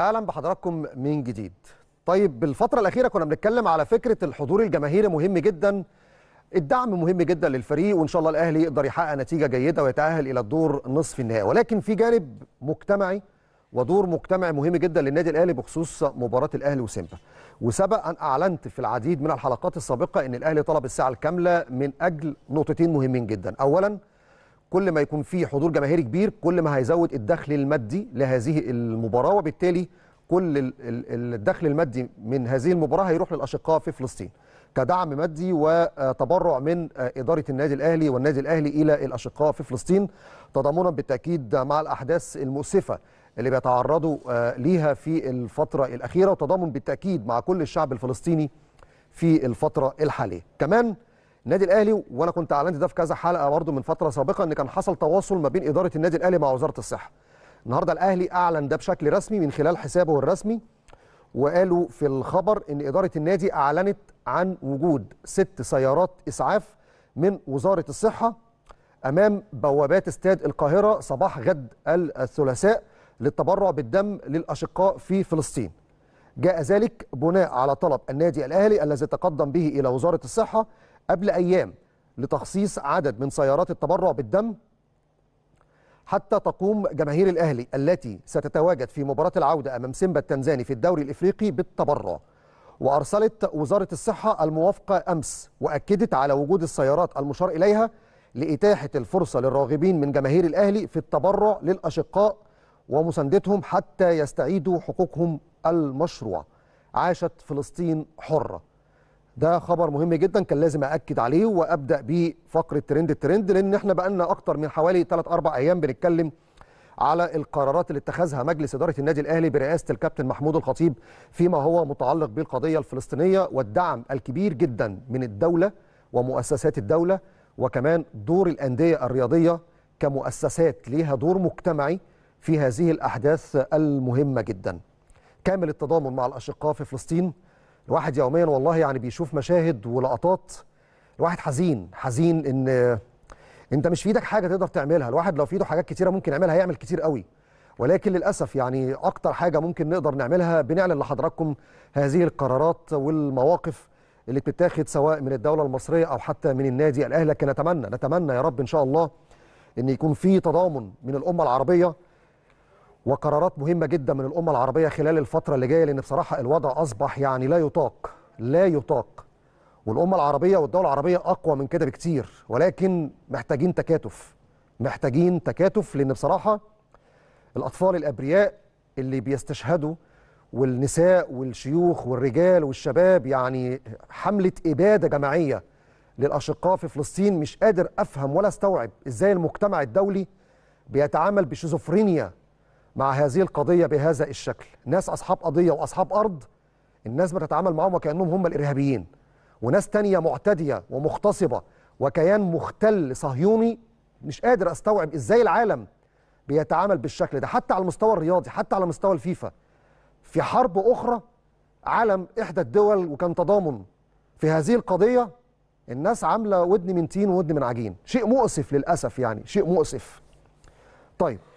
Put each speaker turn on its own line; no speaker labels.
اهلا بحضراتكم من جديد طيب بالفتره الاخيره كنا بنتكلم على فكره الحضور الجماهيري مهم جدا الدعم مهم جدا للفريق وان شاء الله الاهلي يقدر يحقق نتيجه جيده ويتاهل الى الدور نصف النهائي ولكن في جانب مجتمعي ودور مجتمعي مهم جدا للنادي الاهلي بخصوص مباراه الاهلي وسيمبا وسبق ان اعلنت في العديد من الحلقات السابقه ان الاهلي طلب الساعه الكامله من اجل نقطتين مهمين جدا اولا كل ما يكون فيه حضور جماهيري كبير كل ما هيزود الدخل المادي لهذه المباراه وبالتالي كل الدخل المادي من هذه المباراه هيروح للاشقاء في فلسطين كدعم مادي وتبرع من اداره النادي الاهلي والنادي الاهلي الى الاشقاء في فلسطين تضامنا بالتاكيد مع الاحداث المؤسفه اللي بيتعرضوا آه، ليها في الفتره الاخيره وتضامن بالتاكيد مع كل الشعب الفلسطيني في الفتره الحاليه كمان النادي الاهلي وانا كنت اعلنت ده في كذا حلقه برضه من فتره سابقه ان كان حصل تواصل ما بين اداره النادي الاهلي مع وزاره الصحه النهارده الاهلي اعلن ده بشكل رسمي من خلال حسابه الرسمي وقالوا في الخبر ان اداره النادي اعلنت عن وجود ست سيارات اسعاف من وزاره الصحه امام بوابات استاد القاهره صباح غد الثلاثاء للتبرع بالدم للاشقاء في فلسطين جاء ذلك بناء على طلب النادي الاهلي الذي تقدم به الى وزاره الصحه قبل أيام لتخصيص عدد من سيارات التبرع بالدم حتى تقوم جماهير الأهلي التي ستتواجد في مباراة العودة أمام سيمبا التنزاني في الدوري الإفريقي بالتبرع وأرسلت وزارة الصحة الموافقة أمس وأكدت على وجود السيارات المشار إليها لإتاحة الفرصة للراغبين من جماهير الأهلي في التبرع للأشقاء ومساندتهم حتى يستعيدوا حقوقهم المشروع عاشت فلسطين حرة ده خبر مهم جدا كان لازم اكد عليه وابدا بفقره ترند الترند لان احنا بقى لنا اكتر من حوالي 3 4 ايام بنتكلم على القرارات اللي اتخذها مجلس اداره النادي الاهلي برئاسه الكابتن محمود الخطيب فيما هو متعلق بالقضيه الفلسطينيه والدعم الكبير جدا من الدوله ومؤسسات الدوله وكمان دور الانديه الرياضيه كمؤسسات ليها دور مجتمعي في هذه الاحداث المهمه جدا. كامل التضامن مع الاشقاء في فلسطين الواحد يوميا والله يعني بيشوف مشاهد ولقطات الواحد حزين حزين ان انت مش في ايدك حاجه تقدر تعملها الواحد لو في ايده حاجات كتيره ممكن يعملها هيعمل كتير قوي ولكن للاسف يعني اكتر حاجه ممكن نقدر نعملها بنعلن لحضراتكم هذه القرارات والمواقف اللي بتتاخد سواء من الدوله المصريه او حتى من النادي الاهلي لكن نتمنى نتمنى يا رب ان شاء الله ان يكون في تضامن من الامه العربيه وقرارات مهمه جدا من الامه العربيه خلال الفتره اللي جايه لان بصراحه الوضع اصبح يعني لا يطاق لا يطاق والامه العربيه والدول العربيه اقوى من كده بكتير ولكن محتاجين تكاتف محتاجين تكاتف لان بصراحه الاطفال الابرياء اللي بيستشهدوا والنساء والشيوخ والرجال والشباب يعني حمله اباده جماعيه للاشقاء في فلسطين مش قادر افهم ولا استوعب ازاي المجتمع الدولي بيتعامل بشيزوفرينيا مع هذه القضيه بهذا الشكل ناس اصحاب قضيه واصحاب ارض الناس بتتعامل معاهم وكانهم هم الارهابيين وناس تانية معتديه ومغتصبه وكيان مختل صهيوني مش قادر استوعب ازاي العالم بيتعامل بالشكل ده حتى على المستوى الرياضي حتى على مستوى الفيفا في حرب اخرى علم احدى الدول وكان تضامن في هذه القضيه الناس عامله ودن من تين وودن من عجين شيء مؤسف للاسف يعني شيء مؤسف طيب